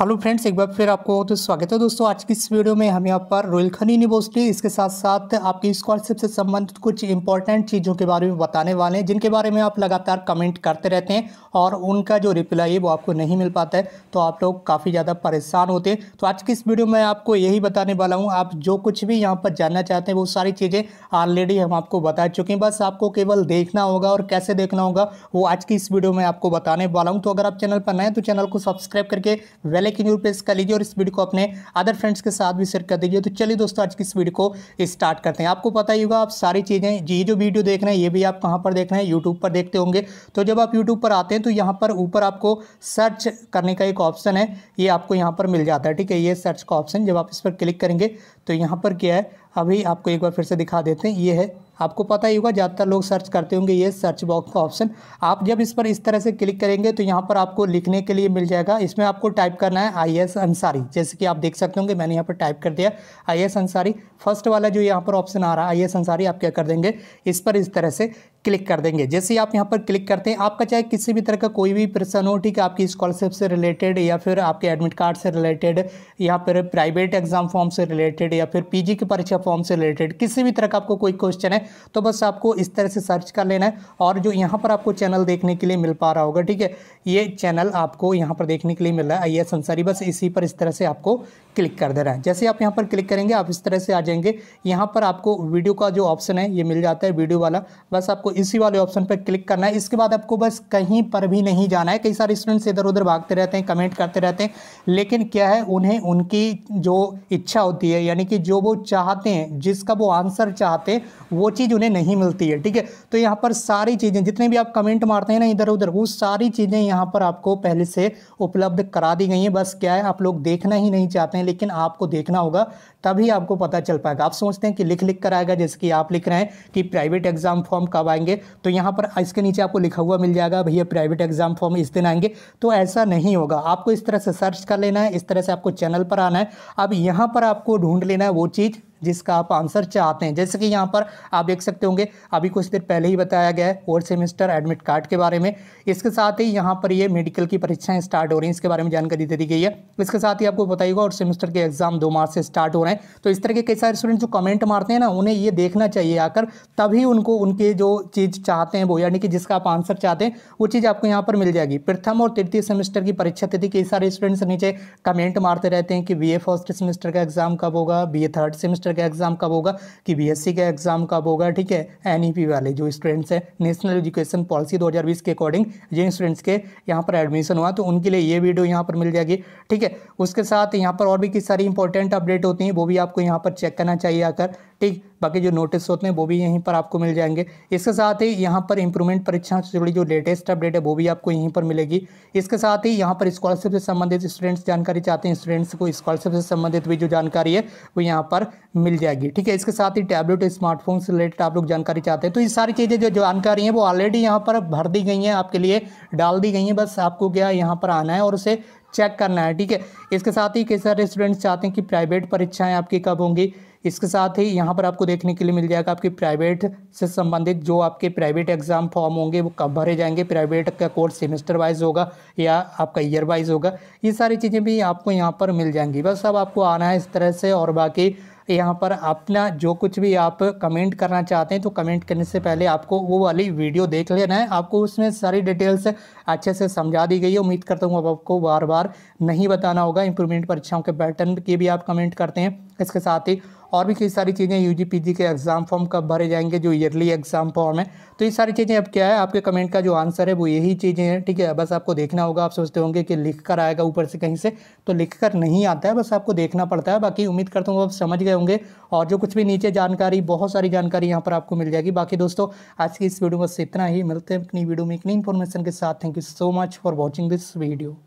hello friends एक बार फिर आपको तो स्वागत है दोस्तों आज की इस वीडियो में हम यहाँ पर रोयल खन यूनिवर्सिटी इसके साथ साथ आपकी स्कॉलरशिप से संबंधित कुछ इंपॉर्टेंट चीज़ों के बारे में बताने वाले हैं जिनके बारे में आप लगातार कमेंट करते रहते हैं और उनका जो रिप्लाई है वो आपको नहीं मिल पाता है तो आप लोग काफ़ी ज़्यादा परेशान होते हैं तो आज की इस वीडियो में आपको यही बताने वाला हूँ आप जो कुछ भी यहाँ पर जानना चाहते हैं वो सारी चीज़ें ऑलरेडी हम आपको बता चुके हैं बस आपको केवल देखना होगा और कैसे देखना होगा वो आज की इस वीडियो में आपको बताने वाला हूँ तो अगर आप चैनल पर नए तो चैनल को सब्सक्राइब करके वेल बेल आइकन जरूर प्रेस कर लीजिए और इस वीडियो को अपने अदर फ्रेंड्स के साथ भी शेयर कर दीजिए तो चलिए दोस्तों आज की इस वीडियो को स्टार्ट करते हैं आपको पता ही होगा आप सारी चीज़ें ये जो वीडियो देख रहे हैं ये भी आप कहाँ पर देख रहे हैं यूट्यूब पर देखते होंगे तो जब आप यूट्यूब पर आते हैं तो यहाँ पर ऊपर आपको सर्च करने का एक ऑप्शन है ये आपको यहाँ पर मिल जाता है ठीक है ये सर्च का ऑप्शन जब आप इस पर क्लिक करेंगे तो यहाँ पर क्या है अभी आपको एक बार फिर से दिखा देते हैं ये है आपको पता ही होगा ज़्यादातर लोग सर्च करते होंगे ये सर्च बॉक्स का ऑप्शन आप जब इस पर इस तरह से क्लिक करेंगे तो यहाँ पर आपको लिखने के लिए मिल जाएगा इसमें आपको टाइप करना है आई एस अंसारी जैसे कि आप देख सकते होंगे मैंने यहाँ पर टाइप कर दिया आई एस अंसारी फर्स्ट वाला जो यहाँ पर ऑप्शन आ रहा है आई एस अंसारी आप क्या कर देंगे इस पर इस तरह से क्लिक कर देंगे जैसे आप यहाँ पर क्लिक करते हैं आपका चाहे किसी भी तरह का कोई भी प्रश्न हो ठीक है आपकी स्कॉलरशिप से रिलेटेड या फिर आपके एडमिट कार्ड से रिलेटेड या फिर प्राइवेट एग्जाम फॉर्म से रिलेटेड या फिर पीजी की परीक्षा फॉर्म से रिलेटेड किसी भी तरह का आपको कोई क्वेश्चन है तो बस आपको इस तरह से सर्च कर लेना है और जो यहाँ पर आपको चैनल देखने के लिए मिल पा रहा होगा ठीक है ये चैनल आपको यहाँ पर देखने के लिए मिल रहा है आई एस बस इसी पर इस तरह से आपको क्लिक कर दे रहा है जैसे आप यहाँ पर क्लिक करेंगे आप इस तरह से आ जाएंगे यहाँ पर आपको वीडियो का जो ऑप्शन है ये मिल जाता है वीडियो वाला बस आपको इसी वाले ऑप्शन पर क्लिक करना है इसके बाद आपको बस कहीं पर भी नहीं जाना है कई सारे स्टूडेंट्स इधर उधर भागते रहते हैं कमेंट करते रहते हैं लेकिन क्या है उन्हें उनकी जो इच्छा होती है यानी कि जो वो चाहते हैं जिसका वो आंसर चाहते हैं वो चीज़ उन्हें नहीं मिलती है ठीक है तो यहाँ पर सारी चीज़ें जितने भी आप कमेंट मारते हैं ना इधर उधर वो सारी चीज़ें यहाँ यहाँ पर आपको पहले से उपलब्ध करा दी गई हैं बस क्या है आप लोग देखना ही नहीं चाहते हैं लेकिन आपको देखना होगा तभी आपको पता चल पाएगा आप सोचते हैं कि लिख लिख कर आएगा जैसे कि आप लिख रहे हैं कि प्राइवेट एग्ज़ाम फॉर्म कब आएंगे तो यहाँ पर इसके नीचे आपको लिखा हुआ मिल जाएगा भैया प्राइवेट एग्ज़ाम फॉर्म इस दिन आएंगे तो ऐसा नहीं होगा आपको इस तरह से सर्च कर लेना है इस तरह से आपको चैनल पर आना है अब यहाँ पर आपको ढूंढ लेना है वो चीज़ जिसका आप आंसर चाहते हैं जैसे कि यहाँ पर आप देख सकते होंगे अभी कुछ देर पहले ही बताया गया है फोर्थ सेमेस्टर एडमिट कार्ड के बारे में इसके साथ ही यहाँ पर ये मेडिकल की परीक्षाएं स्टार्ट हो रही हैं इसके बारे में जानकारी दे दी गई है इसके साथ ही आपको बताइएगा और सेमेस्टर के एग्जाम दो मार्च से स्टार्ट हो रहे हैं तो इस तरह के कई सारे स्टूडेंट जो कमेंट मारते हैं ना उन्हें ये देखना चाहिए आकर तभी उनको उनके जो चीज़ चाहते हैं वो यानी कि जिसका आप आंसर चाहते हैं वो चीज़ आपको यहाँ पर मिल जाएगी प्रथम और तृतीय सेमेस्टर की परीक्षा तिथि कई सारे स्टूडेंट्स नीचे कमेंट मारते रहते हैं कि बी फर्स्ट सेमेस्टर का एग्जाम कब होगा बी थर्ड सेमेस्टर सेमेस्टर का एग्ज़ाम कब होगा कि बीएससी का एग्ज़ाम कब होगा ठीक है एनईपी e वाले जो स्टूडेंट्स हैं नेशनल एजुकेशन पॉलिसी 2020 के अकॉर्डिंग जिन स्टूडेंट्स के यहाँ पर एडमिशन हुआ तो उनके लिए ये वीडियो यहाँ पर मिल जाएगी ठीक है उसके साथ यहाँ पर और भी कई सारी इंपॉर्टेंट अपडेट होती हैं वो भी आपको यहाँ पर चेक करना चाहिए आकर ठीक बाकी जो नोटिस होते हैं वो भी यहीं पर आपको मिल जाएंगे इसके साथ ही यहाँ पर इंप्रूवमेंट परीक्षा से जुड़ी जो लेटेस्ट अपडेट है वो भी आपको यहीं पर मिलेगी इसके साथ ही यहाँ पर स्कॉलरशिप से संबंधित स्टूडेंट्स जानकारी चाहते हैं स्टूडेंट्स को स्कॉलरशिप से संबंधित भी जो जानकारी है वो यहाँ पर मिल जाएगी ठीक है इसके साथ ही टैबलेट स्मार्टफोन से रिलेटेड आप लोग जानकारी चाहते हैं तो ये सारी चीज़ें जो जानकारी हैं वो ऑलरेडी यहाँ पर भर दी गई हैं आपके लिए डाल दी गई हैं बस आपको क्या यहाँ पर आना है और उसे चेक करना है ठीक है इसके साथ ही कई सारे स्टूडेंट्स चाहते हैं कि प्राइवेट परीक्षाएं आपकी कब होंगी इसके साथ ही यहाँ पर आपको देखने के लिए मिल जाएगा आपकी प्राइवेट से संबंधित जो आपके प्राइवेट एग्जाम फॉर्म होंगे वो कब भरे जाएंगे प्राइवेट का कोर्स सेमेस्टर वाइज होगा या आपका ईयर वाइज होगा ये सारी चीज़ें भी आपको यहाँ पर मिल जाएंगी बस अब आपको आना है इस तरह से और बाकी यहाँ पर अपना जो कुछ भी आप कमेंट करना चाहते हैं तो कमेंट करने से पहले आपको वो वाली वीडियो देख लेना है आपको उसमें सारी डिटेल्स अच्छे से समझा दी गई है उम्मीद करता हूँ अब आपको बार बार नहीं बताना होगा इंप्रूवमेंट परीक्षाओं के पैटर्न की भी आप कमेंट करते हैं इसके साथ ही और भी कई सारी चीज़ें यू जी के एग्ज़ाम फॉर्म कब भरे जाएंगे जो ईयरली एग्ज़ाम फॉर्म है तो ये सारी चीज़ें अब क्या है आपके कमेंट का जो आंसर है वो यही चीज़ें हैं ठीक है बस आपको देखना होगा आप सोचते होंगे कि लिख कर आएगा ऊपर से कहीं से तो लिख कर नहीं आता है बस आपको देखना पड़ता है बाकी उम्मीद करता हूँ आप समझ गए होंगे और जो कुछ भी नीचे जानकारी बहुत सारी जानकारी यहाँ पर आपको मिल जाएगी बाकी दोस्तों आज की इस वीडियो में बस इतना ही मिलते हैं अपनी वीडियो में इतनी इन्फॉर्मेशन के साथ thank you so much for watching this video